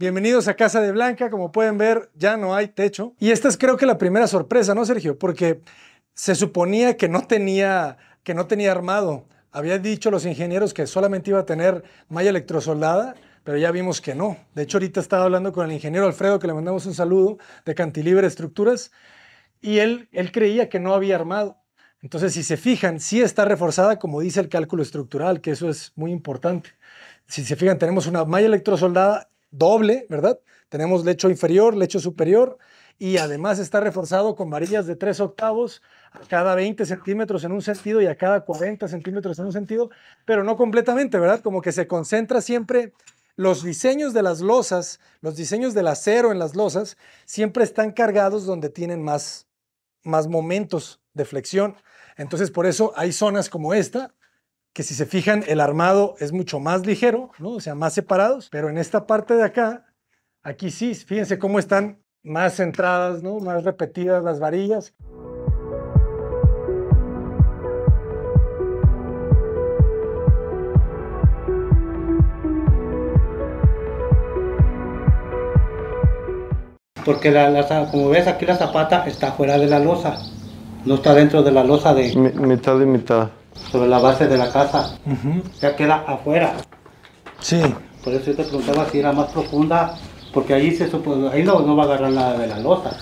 Bienvenidos a Casa de Blanca. Como pueden ver, ya no hay techo. Y esta es creo que la primera sorpresa, ¿no, Sergio? Porque se suponía que no tenía, que no tenía armado. había dicho los ingenieros que solamente iba a tener malla electrosoldada, pero ya vimos que no. De hecho, ahorita estaba hablando con el ingeniero Alfredo, que le mandamos un saludo, de Cantilibre Estructuras, y él, él creía que no había armado. Entonces, si se fijan, sí está reforzada, como dice el cálculo estructural, que eso es muy importante. Si se fijan, tenemos una malla electrosoldada doble, ¿verdad? Tenemos lecho inferior, lecho superior y además está reforzado con varillas de 3 octavos a cada 20 centímetros en un sentido y a cada 40 centímetros en un sentido, pero no completamente, ¿verdad? Como que se concentra siempre los diseños de las losas, los diseños del acero en las losas, siempre están cargados donde tienen más, más momentos de flexión. Entonces, por eso hay zonas como esta, que si se fijan, el armado es mucho más ligero, ¿no? O sea, más separados, pero en esta parte de acá, aquí sí, fíjense cómo están más centradas, ¿no? Más repetidas las varillas. porque la, como ves aquí la zapata está fuera de la losa, no está dentro de la losa de... mitad y mitad sobre la base de la casa. Ya queda afuera. Sí. Por eso yo te preguntaba si era más profunda, porque ahí se supone, ahí no, va a agarrar nada de la losa.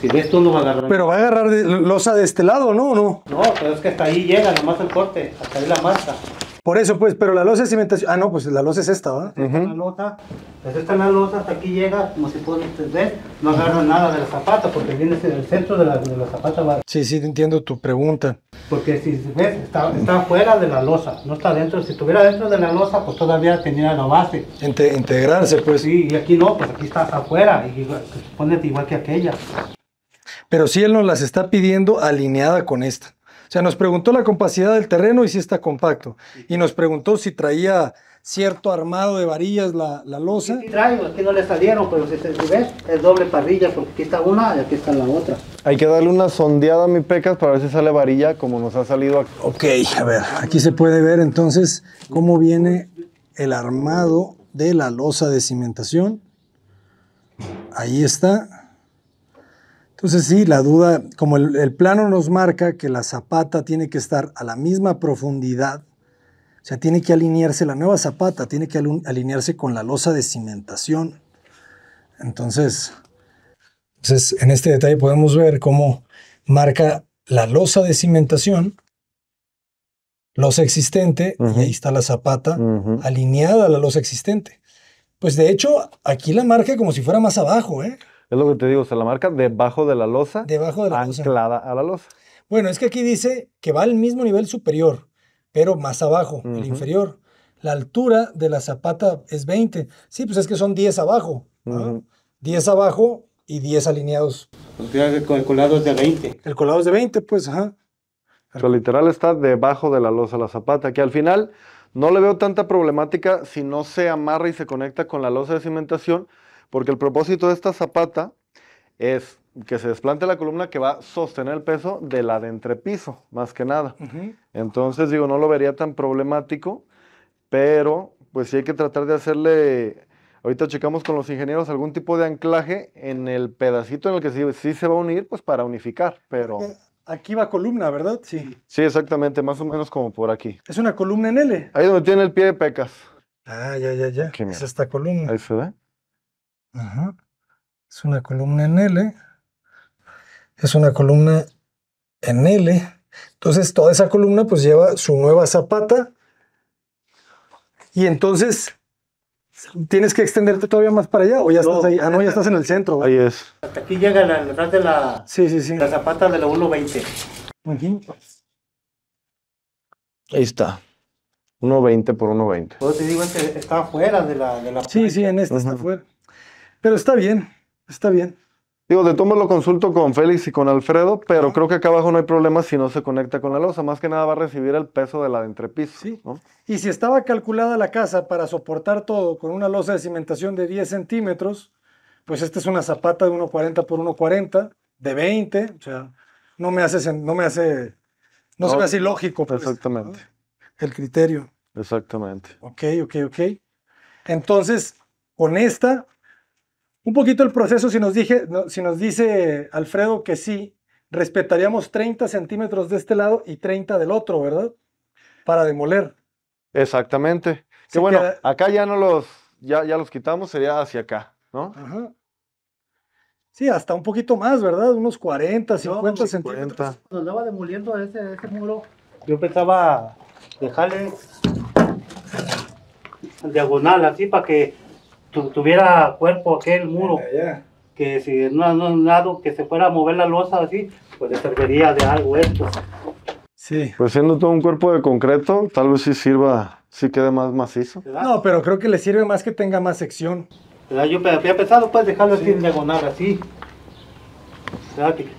Si ves tú no va a agarrar. Pero va a agarrar losa de este lado, ¿no? No, no pero es que hasta ahí llega nomás el corte, hasta ahí la masa por eso, pues, pero la losa es cimentación. Ah, no, pues la losa es esta, ¿verdad? la loza, pues esta es la losa, hasta aquí llega, como si puedes ver. no agarra nada de la zapata, porque viene en el centro de la, de la zapata. Sí, sí, entiendo tu pregunta. Porque si ves, está, está, fuera de la losa, no está dentro. Si estuviera dentro de la losa, pues todavía tenía la base. integrarse, pues. Sí, y aquí no, pues aquí está afuera, y pues, igual que aquella. Pero si él nos las está pidiendo alineada con esta. O sea, nos preguntó la compacidad del terreno y si está compacto. Y nos preguntó si traía cierto armado de varillas la, la losa. Sí, traigo, aquí no le salieron, pero si, se ves, es doble parrilla, porque aquí está una y aquí está la otra. Hay que darle una sondeada a mi pecas para ver si sale varilla como nos ha salido aquí. Ok, a ver, aquí se puede ver entonces cómo viene el armado de la losa de cimentación. Ahí está. Entonces sí, la duda, como el, plano nos marca que la zapata tiene que estar a la misma profundidad, o sea, tiene que alinearse la nueva zapata, tiene que alinearse con la losa de cimentación. Entonces, entonces en este detalle podemos ver cómo marca la losa de cimentación, losa existente, y ahí está la zapata alineada a la losa existente. Pues de hecho, aquí la marca como si fuera más abajo, ¿eh? Es lo que te digo, se la marca debajo de la losa. Debajo de la Anclada a la losa. Bueno, es que aquí dice que va al mismo nivel superior, pero más abajo, el inferior. La altura de la zapata es 20. Sí, pues es que son 10 abajo. 10 abajo y 10 alineados. Pues el colado es de 20. El colado es de 20, pues, ajá. literal está debajo de la losa la zapata, que al final no le veo tanta problemática si no se amarra y se conecta con la losa de cimentación, porque el propósito de esta zapata es que se desplante la columna que va a sostener el peso de la de entrepiso, más que nada. Entonces, digo, no lo vería tan problemático, pero pues sí hay que tratar de hacerle, ahorita checamos con los ingenieros algún tipo de anclaje en el pedacito en el que sí, se va a unir, pues para unificar, pero... Eh, aquí va columna, ¿verdad? Sí. Sí, exactamente, más o menos como por aquí. Es una columna en L. Ahí donde tiene el pie de pecas. Ah, ya, ya, ya. Es esta columna. Ahí se ve. Es una columna en L. Es una columna en L. Entonces toda esa columna pues lleva su nueva zapata. Y entonces tienes que extenderte todavía más para allá o ya estás ahí. Ah, no, ya estás en el centro. Ahí es. Hasta aquí llega la, de la, zapata de la 1.20. Ahí está. 1.20 por 1.20. te digo, este está fuera de la, de Sí, sí, en esta está afuera. Pero está bien, está bien. Digo, de todo lo consulto con Félix y con Alfredo, pero creo que acá abajo no hay problema si no se conecta con la losa. Más que nada va a recibir el peso de la de entrepiso. Sí. Y si estaba calculada la casa para soportar todo con una losa de cimentación de 10 centímetros, pues esta es una zapata de 1,40 por 1,40, de 20. O sea, no me hace, no me hace, no, se me hace lógico. Pues, exactamente. El criterio. Exactamente. Ok, ok, ok. Entonces, con esta un poquito el proceso, si nos, dije, si nos dice Alfredo que sí, respetaríamos 30 centímetros de este lado y 30 del otro, ¿verdad? Para demoler. Exactamente. que bueno, acá ya no los, ya, ya los quitamos, sería hacia acá, ¿no? Ajá. Sí, hasta un poquito más, ¿verdad? Unos 40, 50 no, centímetros. Cuando andaba demoliendo ese, ese muro, yo pensaba dejarle diagonal, así para que tuviera cuerpo aquel muro. Que si no, un lado que se fuera a mover la losa así, pues le serviría de algo esto. Sí. Pues siendo todo un cuerpo de concreto, tal vez sí sirva, si quede más macizo. No, pero creo que le sirve más que tenga más sección. Yo había pensado pues dejarlo así en diagonal, así.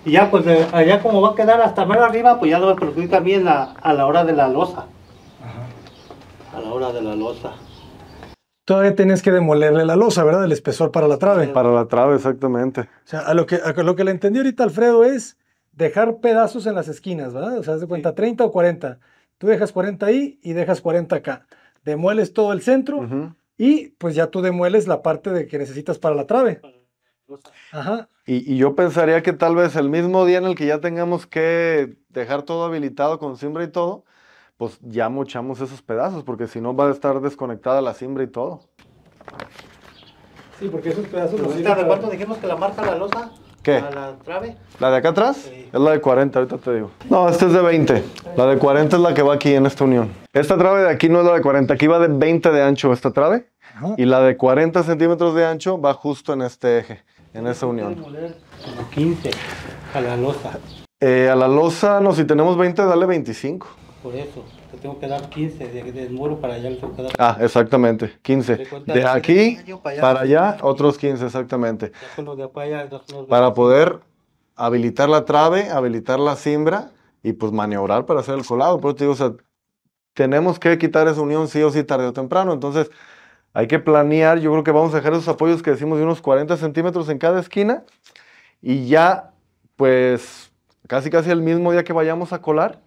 Y ya pues eh, allá como va a quedar hasta más arriba, pues ya lo me perjudica a, a la hora de la losa. A la hora de la losa todavía tienes que demolerle la losa, ¿verdad? El espesor para la trave. Para la trave, exactamente. O sea, a lo que, lo que le entendí ahorita Alfredo es dejar pedazos en las esquinas, ¿verdad? O sea, haz de cuenta 30 o 40. Tú dejas 40 ahí y dejas 40 acá. Demueles todo el centro y pues ya tú demueles la parte de que necesitas para la trave. Ajá. Y, yo pensaría que tal vez el mismo día en el que ya tengamos que dejar todo habilitado con simbra y todo, pues ya mochamos esos pedazos, porque si no va a estar desconectada la simbra y todo. Sí, porque esos pedazos... ¿De cuánto dijimos que la marca la losa? ¿Qué? ¿La, trave? ¿La de acá atrás? Sí. Es la de 40, ahorita te digo. No, esta es de 20. La de 40 es la que va aquí en esta unión. Esta trave de aquí no es la de 40, aquí va de 20 de ancho esta trave. Y la de 40 centímetros de ancho va justo en este eje, en esa unión. Como 15 a la losa. Eh, a la losa, no, si tenemos 20, dale 25 por eso. Te tengo que dar 15 de, muro para allá. ah, exactamente, 15. De aquí para allá, otros 15, exactamente. Para poder habilitar la trave, habilitar la simbra y pues maniobrar para hacer el colado. Por digo, o sea, tenemos que quitar esa unión sí o sí tarde o temprano. Entonces, hay que planear. Yo creo que vamos a dejar esos apoyos que decimos de unos 40 centímetros en cada esquina y ya, pues, casi casi el mismo día que vayamos a colar,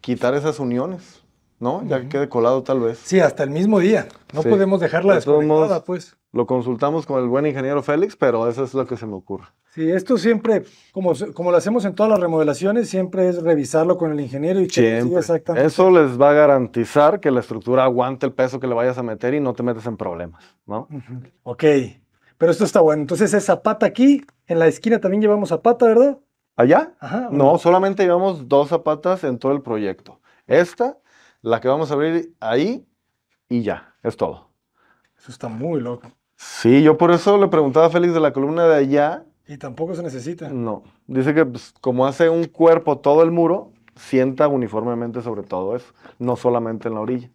quitar esas uniones, ¿no? Ya que quede colado tal vez. Sí, hasta el mismo día. No podemos dejarla de pues. Lo consultamos con el buen ingeniero Félix, pero eso es lo que se me ocurre. Sí, esto siempre, como, como lo hacemos en todas las remodelaciones, siempre es revisarlo con el ingeniero y que sí, exactamente. Eso les va a garantizar que la estructura aguante el peso que le vayas a meter y no te metes en problemas, ¿no? Ok, pero esto está bueno. Entonces esa pata aquí, en la esquina también llevamos zapata, ¿verdad? ¿Allá? No, solamente llevamos dos zapatas en todo el proyecto. Esta, la que vamos a abrir ahí y ya, es todo. Eso está muy loco. Sí, yo por eso le preguntaba a Félix de la columna de allá. Y tampoco se necesita. No. Dice que pues, como hace un cuerpo todo el muro, sienta uniformemente sobre todo eso, no solamente en la orilla.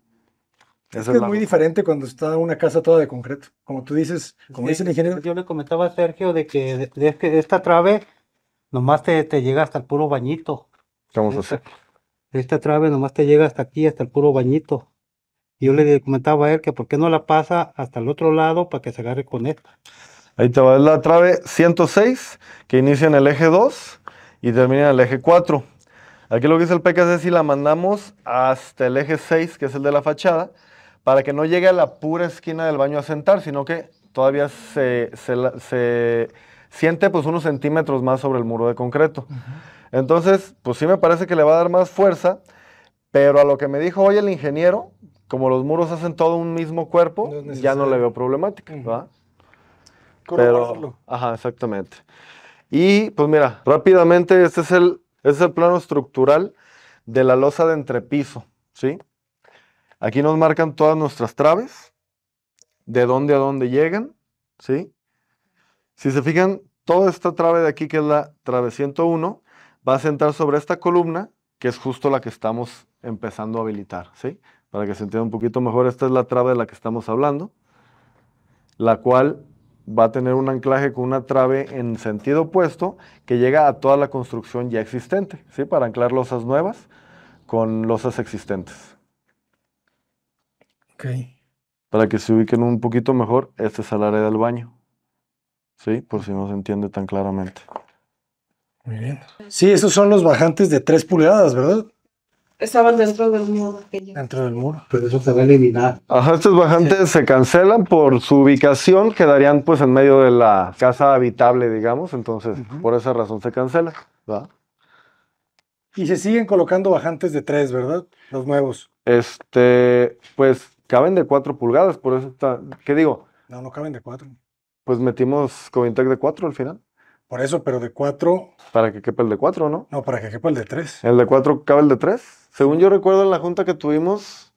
Es muy diferente cuando está una casa toda de concreto. Como tú dices, como dice el ingeniero. Yo le comentaba a Sergio de que, de, esta trave Nomás te, llega hasta el puro bañito. Vamos a este, hacer. Esta trave nomás te llega hasta aquí, hasta el puro bañito. Y yo le comentaba a él que por qué no la pasa hasta el otro lado para que se agarre con esta. Ahí te va la trave 106 que inicia en el eje 2 y termina en el eje 4. Aquí lo que dice el PKS es si la mandamos hasta el eje 6, que es el de la fachada, para que no llegue a la pura esquina del baño a sentar, sino que todavía se, se siente pues unos centímetros más sobre el muro de concreto. Entonces, pues sí me parece que le va a dar más fuerza, pero a lo que me dijo hoy el ingeniero, como los muros hacen todo un mismo cuerpo, ya no le veo problemática, uh Pero, ajá, exactamente. Y pues mira, rápidamente, este es el, es el plano estructural de la losa de entrepiso, ¿sí? Aquí nos marcan todas nuestras traves, de dónde a dónde llegan, ¿sí? Si se fijan, toda esta trave de aquí, que es la trave 101, va a sentar sobre esta columna, que es justo la que estamos empezando a habilitar, ¿sí? Para que se entienda un poquito mejor, esta es la trave de la que estamos hablando, la cual va a tener un anclaje con una trave en sentido opuesto que llega a toda la construcción ya existente, ¿sí? Para anclar losas nuevas con losas existentes. Ok. Para que se ubiquen un poquito mejor, este es el área del baño. Sí, por si no se entiende tan claramente. Muy bien. Sí, esos son los bajantes de 3 pulgadas, ¿verdad? Estaban dentro del muro. Dentro del muro. Pero eso se va a eliminar. Ajá, estos bajantes se cancelan por su ubicación, quedarían pues en medio de la casa habitable, digamos, entonces por esa razón se cancela. ¿va? Y se siguen colocando bajantes de 3, ¿verdad? Los nuevos. Este, pues caben de 4 pulgadas, por eso está, ¿qué digo? No, no caben de 4. Pues metimos Covintec de 4 al final. Por eso, pero de 4. Para que quepa el de 4, ¿no? No, para que quepa el de 3. ¿El de 4 cabe el de 3? Según yo recuerdo en la junta que tuvimos.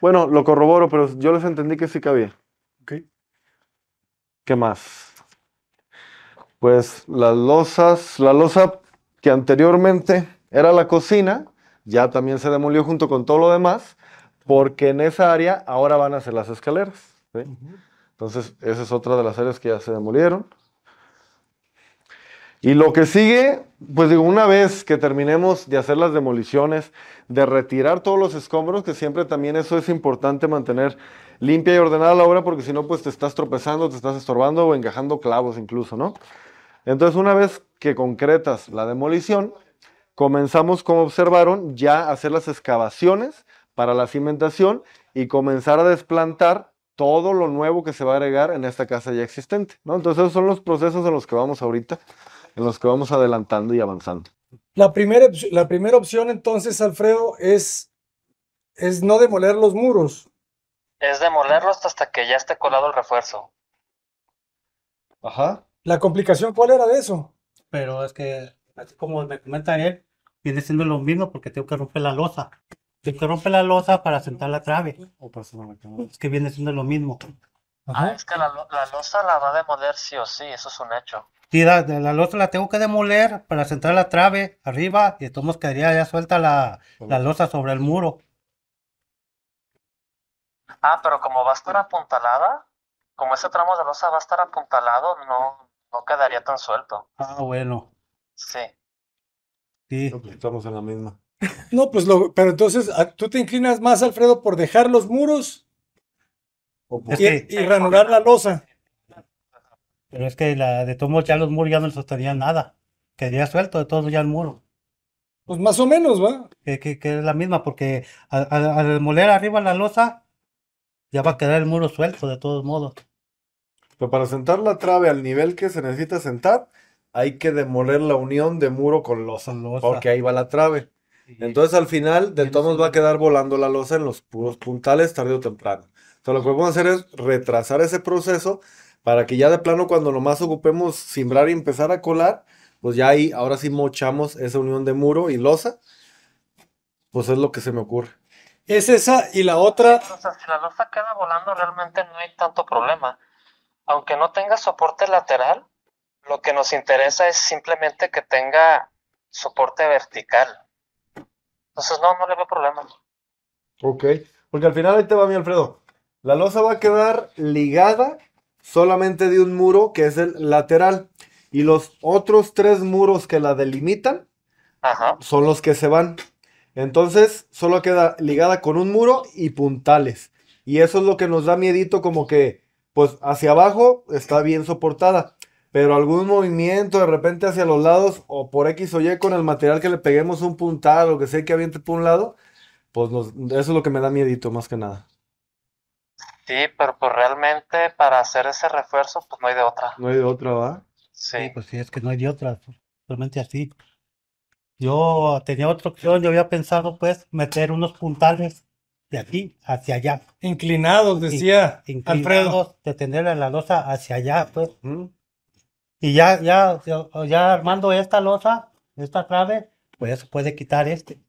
Bueno, lo corroboro, pero yo les entendí que sí cabía. Ok. ¿Qué más? Pues las losas. La losa que anteriormente era la cocina, ya también se demolió junto con todo lo demás, porque en esa área ahora van a ser las escaleras. ¿sí? Entonces, esa es otra de las áreas que ya se demolieron. Y lo que sigue, pues digo, una vez que terminemos de hacer las demoliciones, de retirar todos los escombros, que siempre también eso es importante mantener limpia y ordenada la obra, porque si no, pues te estás tropezando, te estás estorbando o engajando clavos incluso, ¿no? Entonces, una vez que concretas la demolición, comenzamos, como observaron, ya a hacer las excavaciones para la cimentación y comenzar a desplantar todo lo nuevo que se va a agregar en esta casa ya existente, ¿no? Entonces esos son los procesos en los que vamos ahorita, en los que vamos adelantando y avanzando. La primera, la primera opción entonces, Alfredo, es, es no demoler los muros. Es demolerlos hasta que ya esté colado el refuerzo. Ajá. ¿La complicación cuál era de eso? Pero es que, como me comenta él, ¿eh? viene siendo lo mismo porque tengo que romper la losa te rompe la losa para sentar la trave. Es que viene siendo lo mismo. Ah, es que la, la losa la va a demoler sí o sí, eso es un hecho. Sí, la, la losa la tengo que demoler para sentar la trave arriba y entonces quedaría ya suelta la, la losa sobre el muro. Ah, pero como va a estar apuntalada, como ese tramo de losa va a estar apuntalado, no, no quedaría tan suelto. Ah, bueno. Sí. Sí. Estamos en la misma. No, pues lo, pero entonces, ah, ¿tú te inclinas más, Alfredo, por dejar los muros y, ranurar la losa? Pero es que la, de todos modos ya los muros ya no les sostenían nada. Quedaría suelto de todos ya el muro. Pues más o menos, ¿va? Que, que, es la misma, porque al, demoler arriba la losa, ya va a quedar el muro suelto de todos modos. Pero para sentar la trave al nivel que se necesita sentar, hay que demoler la unión de muro con losa. Porque ahí va la trave. Entonces al final de todos nos va a quedar volando la losa en los puros puntales tarde o temprano. Entonces lo que podemos hacer es retrasar ese proceso para que ya de plano cuando nomás ocupemos simbrar y empezar a colar, pues ya ahí ahora sí mochamos esa unión de muro y losa. Pues es lo que se me ocurre. Es esa y la otra. si la losa queda volando realmente no hay tanto problema. Aunque no tenga soporte lateral, lo que nos interesa es simplemente que tenga soporte vertical. Entonces, no, no le veo problema. Ok, porque al final ahí te va mi Alfredo. La losa va a quedar ligada solamente de un muro que es el lateral. Y los otros tres muros que la delimitan son los que se van. Entonces, solo queda ligada con un muro y puntales. Y eso es lo que nos da miedito, como que, pues hacia abajo está bien soportada pero algún movimiento de repente hacia los lados o por X o Y con el material que le peguemos un puntal o que sea que aviente por un lado, pues eso es lo que me da miedito más que nada. Sí, pero pues realmente para hacer ese refuerzo, pues no hay de otra. No hay de otra, ¿va? Sí. pues sí, es que no hay de otra, realmente así. Yo tenía otra opción, yo había pensado pues meter unos puntales de aquí hacia allá. Inclinados, decía. inclinados, de tener la losa hacia allá, pues. Y ya, ya, ya armando esta losa, esta clave, pues se puede quitar este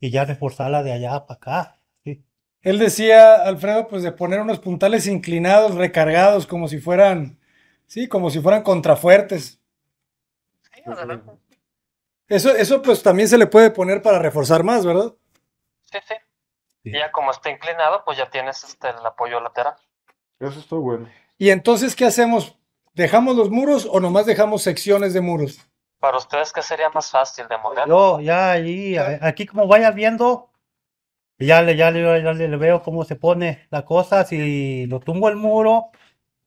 y ya reforzarla de allá para acá. Él decía, Alfredo, pues de poner unos puntales inclinados, recargados, como si fueran, sí, como si fueran contrafuertes. Sí, eso, eso pues también se le puede poner para reforzar más, ¿verdad? Sí, sí. Y ya como está inclinado, pues ya tienes este, el apoyo lateral. Eso está bueno. Y entonces, ¿qué hacemos? ¿Dejamos los muros o nomás dejamos secciones de muros? Para ustedes, ¿qué sería más fácil de mover? Yo, ya ahí, aquí como vaya viendo, ya le, le, veo cómo se pone la cosa, si lo tumbo el muro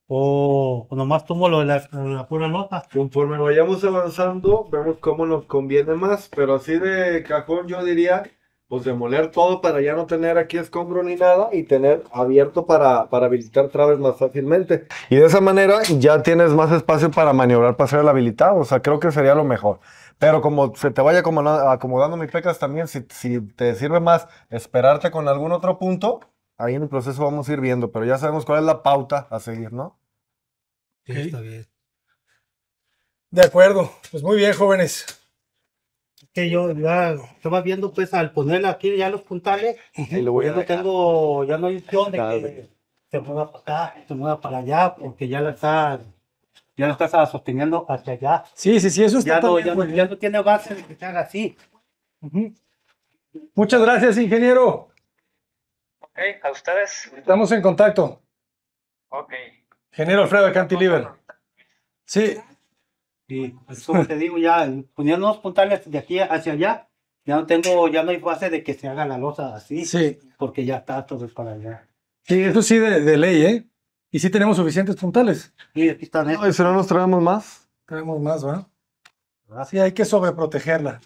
o, nomás tumbo lo de la, la, pura nota. Conforme vayamos avanzando, vemos cómo nos conviene más, pero así de cajón yo diría pues demoler todo para ya no tener aquí escombro ni nada y tener abierto para, para habilitar traves más fácilmente. Y de esa manera ya tienes más espacio para maniobrar para hacer el habilitado, o sea, creo que sería lo mejor. Pero como se te vaya acomodando, mi pecas también, si, si te sirve más esperarte con algún otro punto, ahí en el proceso vamos a ir viendo, pero ya sabemos cuál es la pauta a seguir, ¿no? Sí, está bien. De acuerdo, pues muy bien, jóvenes que yo ya estaba viendo, pues al ponerle aquí ya los puntales, y lo voy ya a no ya no hay opción de que se mueva para acá, se mueva para allá, porque ya la está, ya la está sosteniendo hacia allá. Sí, sí, sí, eso está ya no, ya, no, tiene base de que se haga así. Muchas gracias, ingeniero. Ok, a ustedes. Estamos en contacto. Ok. Ingeniero Alfredo de Cantilever. Sí, Sí, pues, como te digo, ya poniendo pues, los puntales de aquí hacia allá, ya no tengo, ya no hay fase de que se haga la losa así, sí. porque ya está todo para allá. Sí, eso sí de, ley, ¿eh? Y sí tenemos suficientes puntales. Sí, aquí están. ¿eh? si no nos traemos más. Traemos más, ¿verdad? Así ah, hay que sobreprotegerla.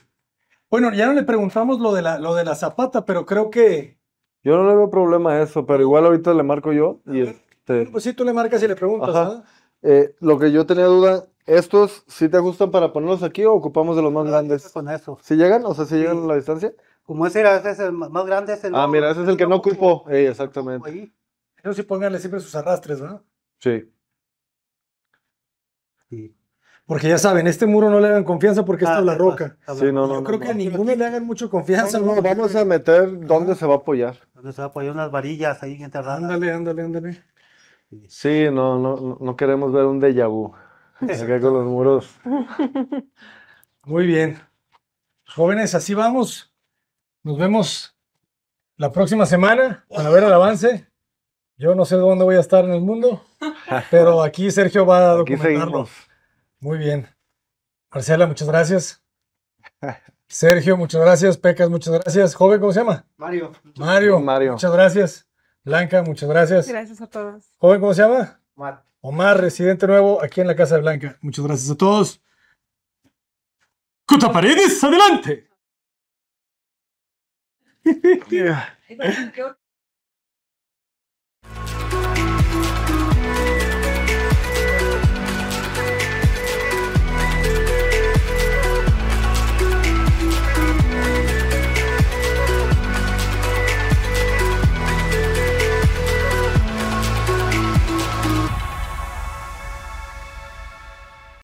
Bueno, ya no le preguntamos lo de la, lo de la zapata, pero creo que. Yo no le veo problema a eso, pero igual ahorita le marco yo. Y este Pues sí, tú le marcas y le preguntas. Eh, lo que yo tenía duda ¿Estos si te ajustan para ponerlos aquí o ocupamos de los más grandes? Con eso. ¿Si llegan? O sea, ¿si llegan a la distancia? Como ese era, ese es el más grande. ah, mira, ese es el que no ocupó Ey, exactamente. Pero sí pónganle siempre sus arrastres, ¿no? Sí. Porque ya saben, este muro no le dan confianza porque está esta ah, es la roca. Pues, no, no, yo creo que a ninguno le hagan mucho confianza. No, vamos a meter dónde se va a apoyar. Dónde se va a apoyar unas varillas ahí enterradas. Ándale, ándale, ándale. Sí, no, no, no queremos ver un déjà vu con los muros. Muy bien. Jóvenes, así vamos. Nos vemos la próxima semana para ver el avance. Yo no sé dónde voy a estar en el mundo, pero aquí Sergio va a documentarlo. Muy bien. Marcela, muchas gracias. Sergio, muchas gracias. Pecas, muchas gracias. Joven, ¿cómo se llama? Mario. Mario. Muchas gracias. Blanca, muchas gracias. Gracias a todos. Joven, ¿cómo se llama? Matt. Omar, residente nuevo, aquí en la Casa Blanca. Muchas gracias a todos. ¡Cutaparedes, adelante.